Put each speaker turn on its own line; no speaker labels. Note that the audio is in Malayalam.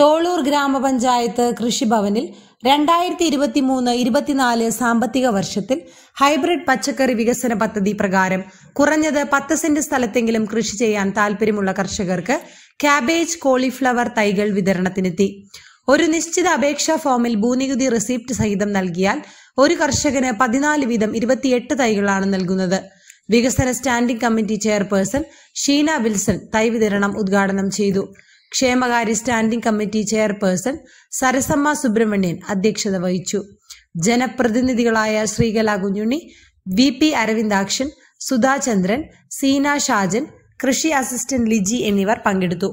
തോളൂർ ഗ്രാമപഞ്ചായത്ത് കൃഷിഭവനിൽ രണ്ടായിരത്തി ഇരുപത്തി മൂന്ന് ഇരുപത്തിനാല് സാമ്പത്തിക വർഷത്തിൽ ഹൈബ്രിഡ് പച്ചക്കറി വികസന പദ്ധതി പ്രകാരം കുറഞ്ഞത് പത്ത് സെന്റ് സ്ഥലത്തെങ്കിലും കൃഷി ചെയ്യാൻ താൽപര്യമുള്ള കർഷകർക്ക് കാബേജ് കോളിഫ്ലവർ തൈകൾ വിതരണത്തിനെത്തി ഒരു നിശ്ചിത അപേക്ഷാ ഫോമിൽ ഭൂനികുതി റിസീപ്റ്റ് സഹിതം നൽകിയാൽ ഒരു കർഷകന് പതിനാല് വീതം ഇരുപത്തിയെട്ട് തൈകളാണ് നൽകുന്നത് വികസന standing committee chairperson Sheena Wilson തൈ വിതരണം ഉദ്ഘാടനം ചെയ്തു ക്ഷേമകാര്യ standing committee chairperson Sarasamma Subramanian അധ്യക്ഷത വഹിച്ചു ജനപ്രതിനിധികളായ ശ്രീകല കുഞ്ഞുണ്ണി വി പി അരവിന്ദാക്ഷൻ സുധാചന്ദ്രൻ സീന ഷാജൻ കൃഷി അസിസ്റ്റന്റ് ലിജി എന്നിവർ പങ്കെടുത്തു